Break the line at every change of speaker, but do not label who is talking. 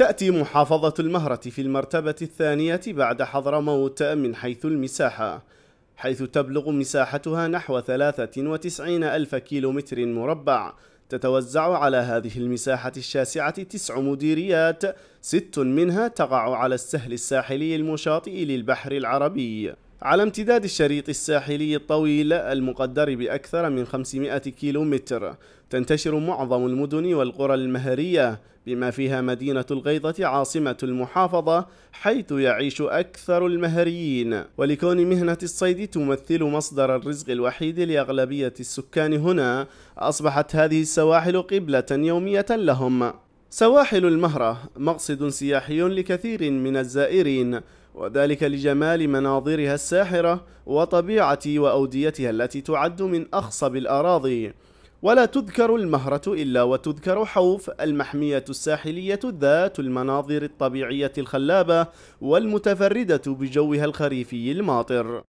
تأتي محافظة المهرة في المرتبة الثانية بعد حضرموت من حيث المساحة حيث تبلغ مساحتها نحو 93 ألف كيلومتر مربع تتوزع على هذه المساحة الشاسعة تسع مديريات ست منها تقع على السهل الساحلي المشاطئ للبحر العربي على امتداد الشريط الساحلي الطويل المقدر بأكثر من 500 كيلومتر تنتشر معظم المدن والقرى المهرية بما فيها مدينة الغيضة عاصمة المحافظة حيث يعيش أكثر المهريين ولكون مهنة الصيد تمثل مصدر الرزق الوحيد لأغلبية السكان هنا أصبحت هذه السواحل قبلة يومية لهم سواحل المهرة مقصد سياحي لكثير من الزائرين وذلك لجمال مناظرها الساحرة وطبيعة وأوديتها التي تعد من أخصب الأراضي ولا تذكر المهرة إلا وتذكر حوف المحمية الساحلية ذات المناظر الطبيعية الخلابة والمتفردة بجوها الخريفي
الماطر